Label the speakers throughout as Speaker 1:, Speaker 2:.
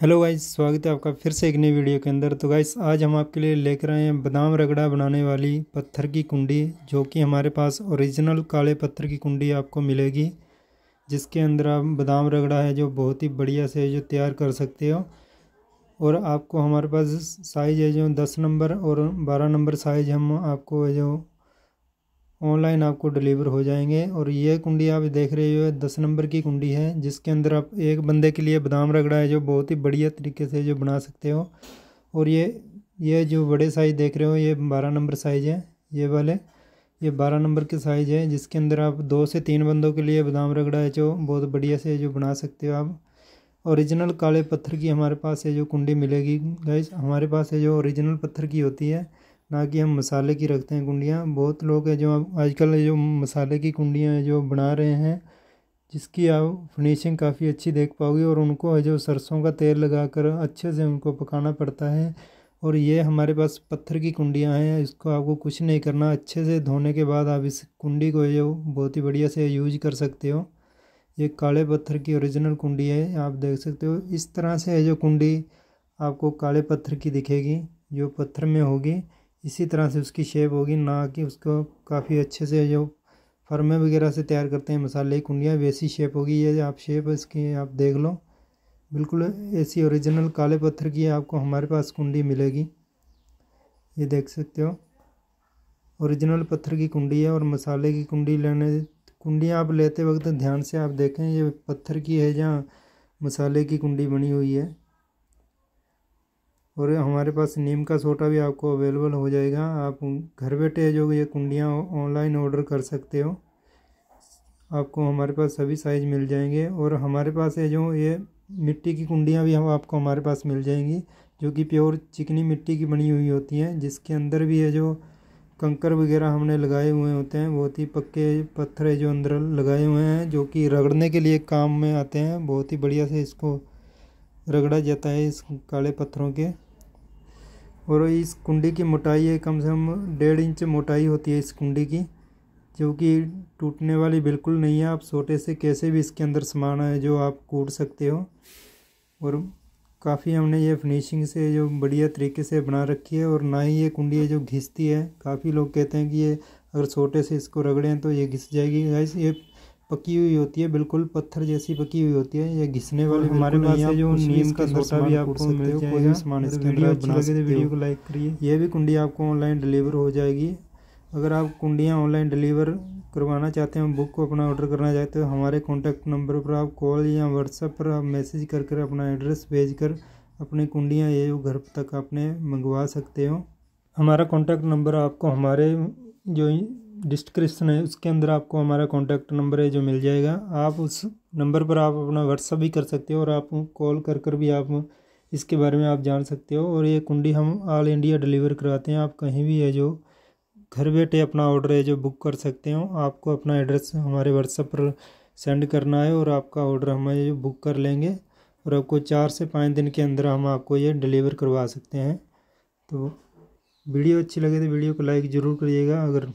Speaker 1: hello guys स्वागत है आपका फिर से एक नई वीडियो के अंदर तो गाइस आज हम आपके लिए लेकर आए हैं बादाम रगड़ा बनाने वाली पत्थर की कुंडी जो कि हमारे पास ओरिजिनल काले पत्थर की कुंडी आपको मिलेगी जिसके अंदर आप बादाम रगड़ा है जो बहुत ही बढ़िया से जो तैयार कर सकते हो और आपको हमारे पास साइज़ है जो दस नंबर और बारह नंबर साइज़ हम आपको जो ऑनलाइन आपको डिलीवर हो जाएंगे और ये कुंडी आप देख रहे हो दस नंबर की कुंडी है जिसके अंदर आप एक बंदे के लिए बादाम रगड़ा है जो बहुत ही बढ़िया तरीके से जो बना सकते हो और ये ये जो बड़े साइज़ देख रहे हो ये बारह नंबर साइज़ है ये वाले ये बारह नंबर के साइज़ है जिसके अंदर आप दो से तीन बंदों के लिए बादाम रगड़ा है जो बहुत बढ़िया से जो बना सकते हो आप ओरिजिनल काले पत्थर की हमारे पास है जो कुंडी मिलेगी गैस हमारे पास है जो ओरिजिनल पत्थर की होती है ना कि हम मसाले की रखते हैं कुंडियाँ बहुत लोग हैं जो आजकल जो मसाले की कुंडियाँ जो बना रहे हैं जिसकी आप फिनिशिंग काफ़ी अच्छी देख पाओगे और उनको जो सरसों का तेल लगा कर अच्छे से उनको पकाना पड़ता है और ये हमारे पास पत्थर की कुंडियाँ हैं इसको आपको कुछ नहीं करना अच्छे से धोने के बाद आप इस कुंडी को जो बहुत ही बढ़िया से यूज कर सकते हो ये काले पत्थर की ओरिजिनल कुंडी है आप देख सकते हो इस तरह से है जो कुंडी आपको काले पत्थर की दिखेगी जो पत्थर में होगी इसी तरह से उसकी शेप होगी ना कि उसको काफ़ी अच्छे से जो फर्मे वगैरह से तैयार करते हैं मसाले की कुंडियाँ वैसी शेप होगी ये आप शेप इसकी आप देख लो बिल्कुल ऐसी ओरिजिनल काले पत्थर की आपको हमारे पास कुंडी मिलेगी ये देख सकते हो ओरिजिनल पत्थर की कुंडी है और मसाले की कुंडी लेने कुंडियाँ आप लेते वक्त ध्यान से आप देखें ये पत्थर की है जहाँ मसाले की कुंडी बनी हुई है और हमारे पास नीम का सोटा भी आपको अवेलेबल हो जाएगा आप घर बैठे जो ये कुंडियाँ ऑनलाइन ऑर्डर कर सकते हो आपको हमारे पास सभी साइज़ मिल जाएंगे और हमारे पास ये जो ये मिट्टी की कुंडियाँ भी हम आपको हमारे पास मिल जाएंगी जो कि प्योर चिकनी मिट्टी की बनी हुई होती हैं जिसके अंदर भी ये जो कंकर वगैरह हमने लगाए हुए होते हैं बहुत ही पक्के पत्थर जो अंदर लगाए हुए हैं जो कि रगड़ने के लिए काम में आते हैं बहुत ही बढ़िया से इसको रगड़ा जाता है इस काले पत्थरों के और इस कुंडी की मोटाई है कम से कम डेढ़ इंच मोटाई होती है इस कुंडी की जो कि टूटने वाली बिल्कुल नहीं है आप छोटे से कैसे भी इसके अंदर सामान है जो आप कूट सकते हो और काफ़ी हमने ये फिनिशिंग से जो बढ़िया तरीके से बना रखी है और ना ही ये कुंडी है जो घिसती है काफ़ी लोग कहते हैं कि ये अगर छोटे से इसको रगड़ें तो ये घिस जाएगी ये पकी हुई होती है बिल्कुल पत्थर जैसी पकी हुई होती है या घिसने वाली हमारे पास है जो नीम का छोटा भी आपको मिल जाएगा वीडियो तो को लाइक करिए यह भी कुंडी आपको ऑनलाइन डिलीवर हो जाएगी अगर आप कुंडियाँ ऑनलाइन डिलीवर करवाना चाहते हैं बुक को अपना ऑर्डर करना चाहते हो हमारे कॉन्टैक्ट नंबर पर आप कॉल या व्हाट्सएप पर आप मैसेज कर कर अपना एड्रेस भेज कर अपनी कुंडियाँ ये घर तक आपने मंगवा सकते हो हमारा कॉन्टैक्ट नंबर आपको हमारे जो डिस्क्रिप्शन है उसके अंदर आपको हमारा कॉन्टैक्ट नंबर है जो मिल जाएगा आप उस नंबर पर आप अपना व्हाट्सअप भी कर सकते हो और आप कॉल कर कर भी आप इसके बारे में आप जान सकते हो और ये कुंडी हम ऑल इंडिया डिलीवर करवाते हैं आप कहीं भी है जो घर बैठे अपना ऑर्डर है जो बुक कर सकते हो आपको अपना एड्रेस हमारे व्हाट्सएप पर सेंड करना है और आपका ऑर्डर हम जो बुक कर लेंगे और आपको चार से पाँच दिन के अंदर हम आपको ये डिलीवर करवा सकते हैं तो वीडियो अच्छी लगे तो वीडियो को लाइक ज़रूर करिएगा अगर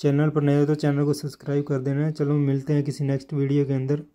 Speaker 1: चैनल पर नए हो तो चैनल को सब्सक्राइब कर देना चलो मिलते हैं किसी नेक्स्ट वीडियो के अंदर